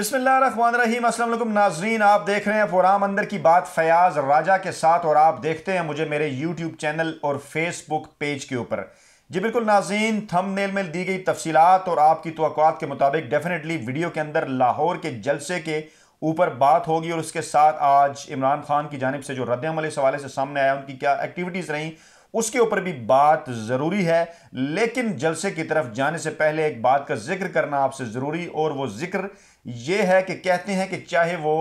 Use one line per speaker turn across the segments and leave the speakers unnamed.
अस्सलाम असल नाजरीन आप देख रहे हैं फोराम अंदर की बात फयाज राजा के साथ और आप देखते हैं मुझे मेरे यूट्यूब चैनल और फेसबुक पेज के ऊपर जी बिल्कुल नाजीन थंबनेल में दी गई तफसीत और आपकी तो के मुताबिक डेफिनेटली वीडियो के अंदर लाहौर के जलसे के ऊपर बात होगी और उसके साथ आज इमरान खान की जानब से जो रद्दमल इस हवाले से सामने आया उनकी क्या एक्टिविटीज़ रहीं उसके ऊपर भी बात ज़रूरी है लेकिन जलसे की तरफ जाने से पहले एक बात का जिक्र करना आपसे ज़रूरी और वो जिक्र ये है कि कहते हैं कि चाहे वो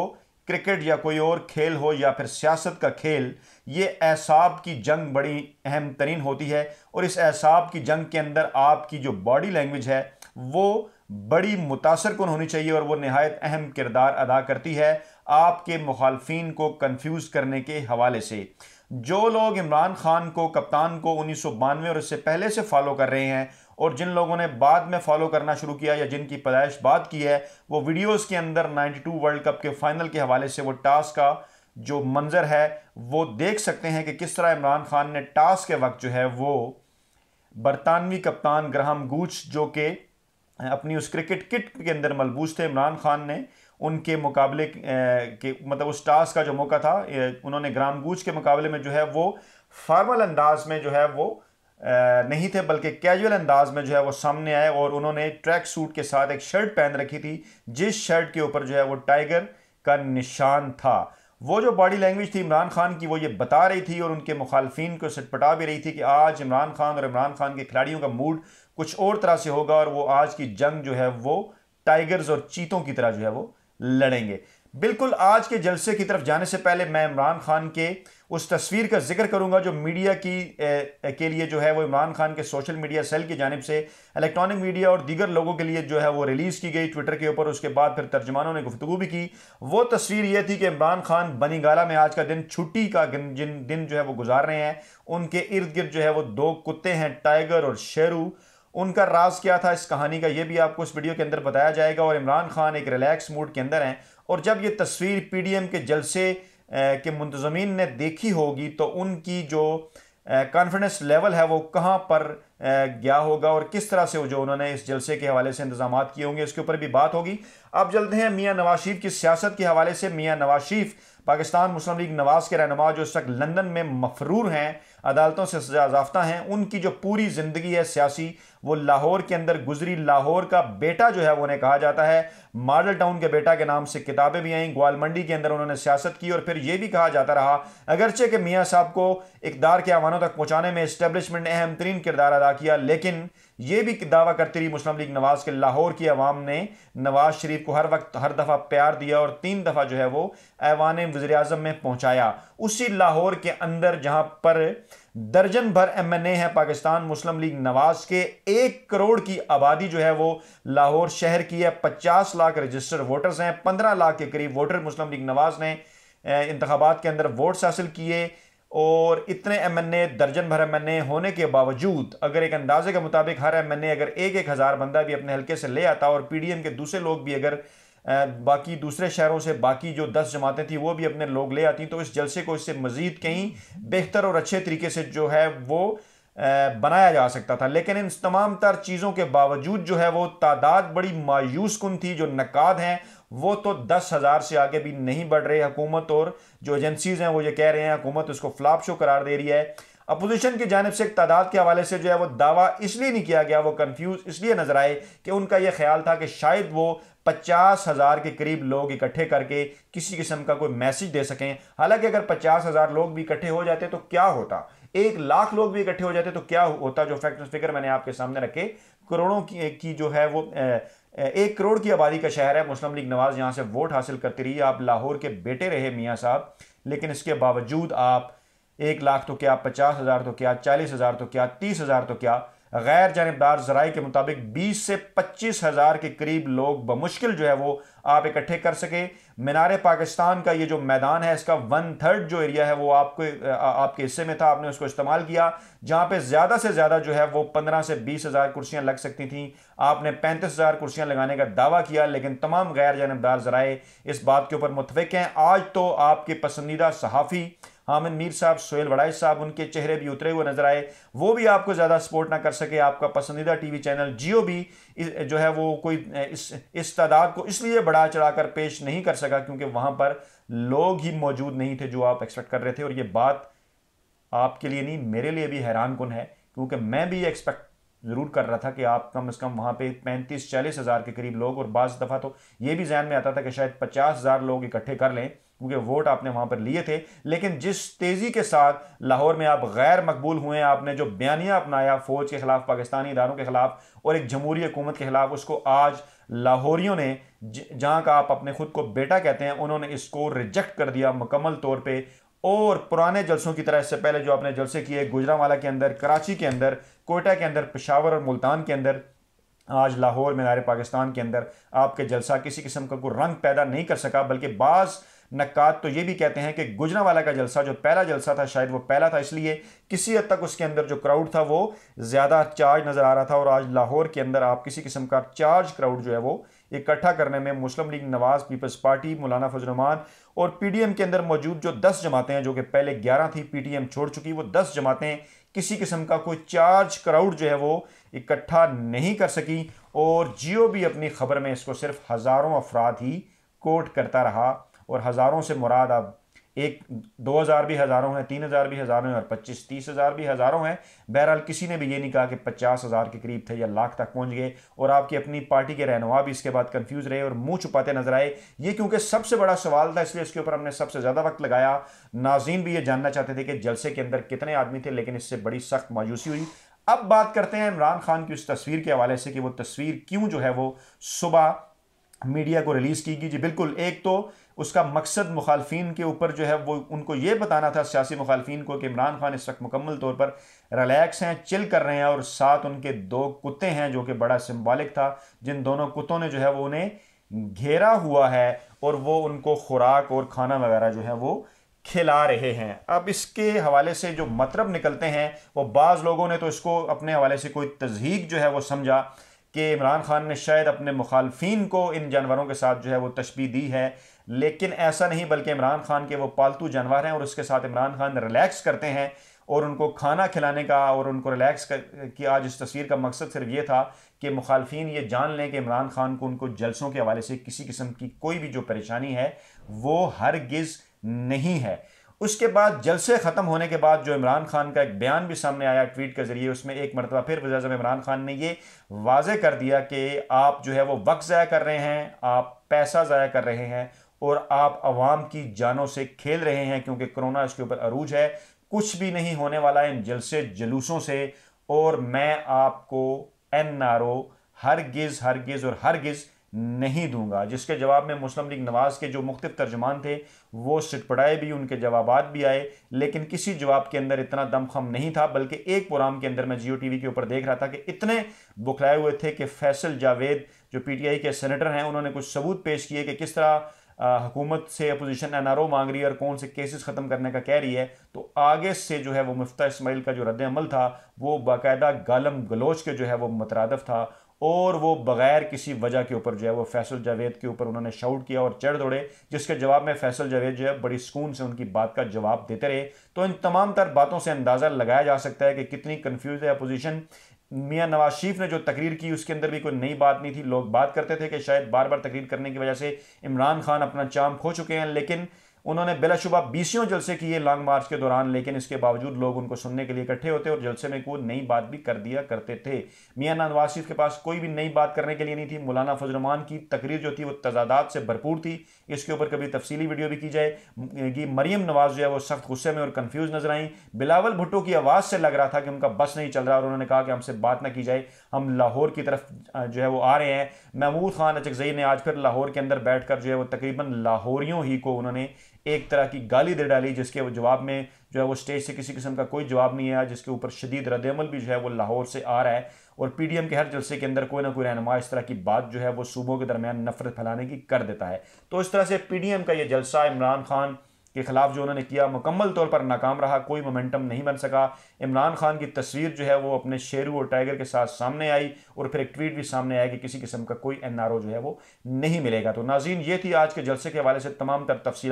क्रिकेट या कोई और खेल हो या फिर सियासत का खेल ये एसाब की जंग बड़ी अहम तरीन होती है और इस एसाब की जंग के अंदर आपकी जो बॉडी लैंग्वेज है वो बड़ी मुतासर कन होनी चाहिए और वो नहायत अहम किरदार अदा करती है आपके मुखालफी को कन्फ्यूज़ करने के हवाले से जो लोग इमरान खान को कप्तान को उन्नीस सौ बानवे और इससे पहले से फॉलो कर रहे हैं और जिन लोगों ने बाद में फॉलो करना शुरू किया या जिनकी पैदाइश बात की है वो वीडियोस के अंदर 92 वर्ल्ड कप के फाइनल के हवाले से वो टास्क का जो मंज़र है वो देख सकते हैं कि किस तरह इमरान खान ने टास्क के वक्त जो है वो बरतानवी कप्तान ग्रहम गूच जो के अपनी उस क्रिकेट किट के अंदर मलबूज थे इमरान खान ने उनके मुकाबले के मतलब उस टास्क का जो मौका था उन्होंने ग्राम गूज के मुकाबले में जो है वो फॉर्मल अंदाज में जो है वो नहीं थे बल्कि कैजुअल अंदाज में जो है वो सामने आए और उन्होंने ट्रैक सूट के साथ एक शर्ट पहन रखी थी जिस शर्ट के ऊपर जो है वो टाइगर का निशान था वो जो बॉडी लैंग्वेज थी इमरान खान की वो ये बता रही थी और उनके मुखालफन को सटपटा भी रही थी कि आज इमरान खान और इमरान खान के खिलाड़ियों का मूड कुछ और तरह से होगा और वो आज की जंग जो है वो टाइगर्स और चीतों की तरह जो है वो लड़ेंगे बिल्कुल आज के जलसे की तरफ जाने से पहले मैं इमरान खान के उस तस्वीर का जिक्र करूंगा जो मीडिया की ए, के लिए जो है वो इमरान खान के सोशल मीडिया सेल की जानब से इलेक्ट्रॉनिक मीडिया और दीगर लोगों के लिए जो है वो रिलीज़ की गई ट्विटर के ऊपर उसके बाद फिर तर्जमानों ने गुफ्तु भी की वो तस्वीर ये थी कि इमरान खान बनी गाला में आज का दिन छुट्टी का जिन दिन जो है वो गुजार रहे हैं उनके इर्द गिर्द जो है वो दो कुत्ते हैं टाइगर और शेरू उनका राज क्या था इस कहानी का ये भी आपको इस वीडियो के अंदर बताया जाएगा और इमरान खान एक रिलैक्स मूड के अंदर हैं और जब ये तस्वीर एम के जलसे के मुंतजमीन ने देखी होगी तो उनकी जो कॉन्फिडेंस लेवल है वो कहाँ पर गया होगा और किस तरह से वो जो उन्होंने इस जलसे के हवाले से इंतजाम किए होंगे इसके ऊपर भी बात होगी अब जल्द हैं मियाँ नवाज शरीफ की सियासत के हवाले से मियाँ नवाज शरीफ पाकिस्तान मुस्लिम लीग नवाज के रहनुमा जो इस वक्त लंदन में मफरूर हैं अदालतों से याफ्ता हैं उनकी जो पूरी ज़िंदगी है सियासी वो लाहौर के अंदर गुजरी लाहौर का बेटा जो है वो उन्हें कहा जाता है मॉडल टाउन के बेटा के नाम से किताबें भी आई ग्वाल मंडी के अंदर उन्होंने सियासत की और फिर ये भी कहा जाता रहा अगरचे के मियाँ साहब को इकदार के आवानों तक पहुँचाने में इस्टेबलिशमेंट ने अहम तरीन किरदार अदा किया लेकिन ये भी दावा करती रही मुस्लिम लीग नवाज़ के लाहौर की आवाम ने नवाज शरीफ को हर वक्त हर दफ़ा प्यार दिया और तीन दफ़ा जो है वो ऐवान वजी अजम में पहुँचाया उसी लाहौर के अंदर जहां पर दर्जन भर एम एन ए हैं पाकिस्तान मुस्लिम लीग नवाज के एक करोड़ की आबादी जो है वो लाहौर शहर की है पचास लाख रजिस्टर्ड वोटर्स हैं पंद्रह लाख के करीब वोटर मुस्लिम लीग नवाज ने इंतबात के अंदर वोट्स हासिल किए और इतने एम एन ए दर्जन भर एम एन ए होने के बावजूद अगर एक अंदाजे के मुताबिक हर एम एन ए अगर एक एक हज़ार बंदा भी अपने हल्के से ले आता और पी डी एम के दूसरे लोग भी अगर बाकी दूसरे शहरों से बाकी जो दस जमातें थी वो भी अपने लोग ले आती तो इस जलसे को इससे मज़ीद कहीं बेहतर और अच्छे तरीके से जो है वो बनाया जा सकता था लेकिन इन तमाम तर चीज़ों के बावजूद जो है वो तादाद बड़ी मायूस कन थी जो नकाद हैं वो तो दस हज़ार से आगे भी नहीं बढ़ रहे हुकूमत और जो एजेंसीज़ हैं वो ये कह रहे हैं हुकूमत उसको फ्लाप शो करार दे रही है अपोजिशन की जानब से एक तादाद के हवाले से जो है वो दावा इसलिए नहीं किया गया वो कन्फ्यूज इसलिए नजर आए कि उनका यह ख्याल था कि शायद वो पचास हज़ार के करीब लोग इकट्ठे करके किसी किस्म का कोई मैसेज दे सकें हालांकि अगर पचास हज़ार लोग भी इकट्ठे हो जाते तो क्या होता एक लाख लोग भी इकट्ठे हो जाते तो क्या होता जो फैक्ट फिगर मैंने आपके सामने रखे करोड़ों की, की जो है वो एक करोड़ की आबादी का शहर है मुस्लिम लीग नवाज यहाँ से वोट हासिल करती रही आप लाहौर के बेटे रहे मियाँ साहब लेकिन इसके बावजूद आप एक लाख तो क्या पचास हज़ार तो क्या चालीस हज़ार तो क्या तीस हज़ार तो क्या गैर जानबदार जराए के मुताबिक 20 से पच्चीस हज़ार के करीब लोग बमुश्किल जो है वो आप इकट्ठे कर सके मीनार पाकिस्तान का ये जो मैदान है इसका वन थर्ड जो एरिया है वो आपको आपके हिस्से में था आपने उसको इस्तेमाल किया जहाँ पे ज़्यादा से ज़्यादा जो है वो पंद्रह से बीस हज़ार कुर्सियां लग सकती थी आपने पैंतीस हज़ार कुर्सियां लगाने का दावा किया लेकिन तमाम गैर जानबदार जराए इस बात के ऊपर मुतफ़ हैं आज तो आपके पसंदीदा सहाफ़ी हामिद मीर साहब सोहेल वड़ाई साहब उनके चेहरे भी उतरे हुए नजर आए वो भी आपको ज़्यादा सपोर्ट ना कर सके आपका पसंदीदा टीवी चैनल जियो भी जो है वो कोई इस इस तादाद को इसलिए बढ़ा चढ़ा पेश नहीं कर सका क्योंकि वहाँ पर लोग ही मौजूद नहीं थे जो आप एक्सपेक्ट कर रहे थे और ये बात आपके लिए नहीं मेरे लिए भी हैरान कन है क्योंकि मैं भी एक्सपेक्ट ज़रूर कर रहा था कि आप कम से कम वहाँ पे पैंतीस चालीस हज़ार के करीब लोग और बज़ दफ़ा तो ये भी जहन में आता था कि शायद पचास हज़ार लोग इकट्ठे कर लें क्योंकि वोट आपने वहाँ पर लिए थे लेकिन जिस तेज़ी के साथ लाहौर में आप गैर मकबूल हुए आपने जो बयानिया अपनाया फ़ौज के ख़िलाफ़ पाकिस्तानी इदारों के ख़िलाफ़ और एक जमहूरी हुकूमत के ख़िलाफ़ उसको आज लाहौरियों ने जहाँ का आप अपने ख़ुद को बेटा कहते हैं उन्होंने इसको रिजेक्ट कर दिया मुकम्मल तौर पर और पुराने जलसों की तरह इससे पहले जो आपने जलसे किए गुजरावाला के अंदर कराची के अंदर कोयटा के अंदर पेशावर और मुल्तान के अंदर आज लाहौर मीनार पाकिस्तान के अंदर आपके जलसा किसी किस्म का कोई रंग पैदा नहीं कर सका बल्कि बाज़ नक्त तो ये भी कहते हैं कि गुजरावाला का जलसा जो पहला जलसा था शायद वो पहला था इसलिए किसी हद तक उसके अंदर जो क्राउड था वो ज़्यादा चार्ज नज़र आ रहा था और आज लाहौर के अंदर आप किसी किस्म का चार्ज क्राउड जो है वो इकट्ठा करने में मुस्लिम लीग नवाज पीपल्स पार्टी मौलाना फजलरहमान और पीडीएम के अंदर मौजूद जो दस जमातें हैं जो कि पहले ग्यारह थी पीटीएम छोड़ चुकी वो दस जमातें किसी किस्म का कोई चार्ज क्राउड जो है वो इकट्ठा नहीं कर सकी और जियो भी अपनी खबर में इसको सिर्फ हज़ारों अफराद ही कोट करता रहा और हज़ारों से मुराद अब एक दो हज़ार भी हज़ारों हैं तीन हज़ार भी हज़ारों हैं और पच्चीस तीस हज़ार भी हज़ारों हैं बहरहाल किसी ने भी ये नहीं कहा कि पचास हज़ार के करीब थे या लाख तक पहुंच गए और आपकी अपनी पार्टी के रहनुमा भी इसके बाद कंफ्यूज रहे और मुंह छुपाते नजर आए ये क्योंकि सबसे बड़ा सवाल था इसलिए इसके ऊपर हमने सबसे ज़्यादा वक्त लगाया नाजीन भी ये जानना चाहते थे कि जलसे के अंदर कितने आदमी थे लेकिन इससे बड़ी सख्त मायूसी हुई अब बात करते हैं इमरान खान की उस तस्वीर के हवाले से कि वो तस्वीर क्यों जो है वो सुबह मीडिया को रिलीज़ की गई जी बिल्कुल एक तो उसका मकसद मुखालफन के ऊपर जो है वो उनको ये बताना था सियासी मुखालफी को कि इमरान खान इस वक्त मुकम्मल तौर पर रिलैक्स हैं चिल कर रहे हैं और साथ उनके दो कुत्ते हैं जो कि बड़ा सिम्बॉलिक था जिन दोनों कुत्तों ने जो है वो उन्हें घेरा हुआ है और वो उनको खुराक और खाना वगैरह जो है वो खिला रहे हैं अब इसके हवाले से जो मतलब निकलते हैं वो बाज़ लोगों ने तो इसको अपने हवाले से कोई तजहीक जो है वो समझा कि इमरान खान ने शायद अपने मुखालफन को इन जानवरों के साथ जो है वो तशबी दी है लेकिन ऐसा नहीं बल्कि इमरान खान के वो पालतू जानवर हैं और उसके साथ इमरान खान रिलैक्स करते हैं और उनको खाना खिलाने का और उनको रिलैक्स कर कि आज इस तस्वीर का मकसद सिर्फ ये था कि मुखालफन ये जान लें कि इमरान खान को उनको जलसों के हवाले से किसी किस्म की कोई भी जो परेशानी है वो हरगिज़ नहीं है उसके बाद जलसे ख़त्म होने के बाद जो इमरान खान का एक बयान भी सामने आया ट्वीट के ज़रिए उसमें एक मरतबा फिर वजी अजम इमरान खान ने ये वाजे कर दिया कि आप जो है वो वक्त ज़ाया कर रहे हैं आप पैसा ज़ाया कर रहे हैं और आप आवाम की जानों से खेल रहे हैं क्योंकि कोरोना इसके ऊपर अरूज है कुछ भी नहीं होने वाला है इन जलसे जुलूसों से और मैं आपको एन आर ओ हरगिज़ हरगिज़ और हरगिज़ नहीं दूंगा जिसके जवाब में मुस्लिम लीग नवाज़ के जो मुख्तफ तर्जमान थे वो सिटपड़ाए भी उनके जवाब भी आए लेकिन किसी जवाब के अंदर इतना दमखम नहीं था बल्कि एक प्रोग्राम के अंदर मैं जियो टी वी के ऊपर देख रहा था कि इतने बुखलाए हुए थे कि फैसल जावेद जो पी टी आई के सेनेटर हैं उन्होंने कुछ सबूत पेश किए कि किस तरह हुकूमत से अपोजिशन एन आर ओ मांग रही है और कौन से केसेस ख़त्म करने का कह रही है तो आगे से जो है वो मुफ्ता इसमाइल का जो रद्द अमल था वो बाकायदा गालम गलोच के जो है वो मतरदफ था और वो बग़ैर किसी वजह के ऊपर जो है वो फैसल जावेद के ऊपर उन्होंने शाउट किया और चढ़ दौड़े जिसके जवाब में फैसल जावेद जो है बड़ी सुकून से उनकी बात का जवाब देते रहे तो इन तमाम तर बातों से अंदाज़ा लगाया जा सकता है कि कितनी कन्फ्यूज़ है अपोजिशन मियाँ नवाज शरीफ ने जो तकरीर की उसके अंदर भी कोई नई बात नहीं थी लोग बात करते थे कि शायद बार बार तकरीर करने की वजह से इमरान खान अपना चाम खो चुके हैं लेकिन उन्होंने बिलाशुबा बीसियों जलसे किए लॉन्ग मार्च के दौरान लेकिन इसके बावजूद लोग उनको सुनने के लिए इकट्ठे होते और जलसे में कोई नई बात भी कर दिया करते थे मियाँ नवाज शरीफ के पास कोई भी नई बात करने के लिए नहीं थी मौलाना फजलरमान की तकरीर जो थी वो तजादात से भरपूर थी इसके ऊपर कभी तफसीली वीडियो भी की जाएगी मरीम नवाज जो है वो सख्त गुस्से में और कन्फ्यूज नजर आई बिलावल भुट्टो की आवाज़ से लग रहा था कि उनका बस नहीं चल रहा और उन्होंने कहा कि हमसे बात ना की जाए हम लाहौर की तरफ जो है वो आ रहे हैं महमूद खान अचकजई ने आज फिर लाहौर के अंदर बैठ कर जो है वो तकरीबन लाहौरियों ही को उन्होंने एक तरह की गाली दे डाली जिसके जवाब में जो है वो स्टेज से किसी किस्म का कोई जवाब नहीं आया जिसके ऊपर शदीद रद्दमल भी जो है वो लाहौर से आ रहा है और पी डी एम के हर जलसे के अंदर कोई ना कोई रहनमा इस तरह की बात जो है वो सूबों के दरमियान नफरत फैलाने की कर देता है तो इस तरह से पी डी एम का ये जलसा इमरान खान के खिलाफ जो उन्होंने किया मुकम्मल तौर पर नाकाम रहा कोई मोमेंटम नहीं बन सका इमरान खान की तस्वीर जो है वो अपने शेरू और टाइगर के साथ सामने आई और फिर एक ट्वीट भी सामने आया कि किसी किस्म का कोई एन जो है वो नहीं मिलेगा तो नाजीन ये थी आज के जलसे के हवाले से तमाम तर तफसीत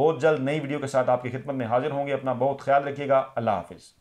बहुत जल्द नई वीडियो के साथ आपकी खिदमत में हाजिर होंगे अपना बहुत ख्याल रखिएगा अल्लाह हाफिज़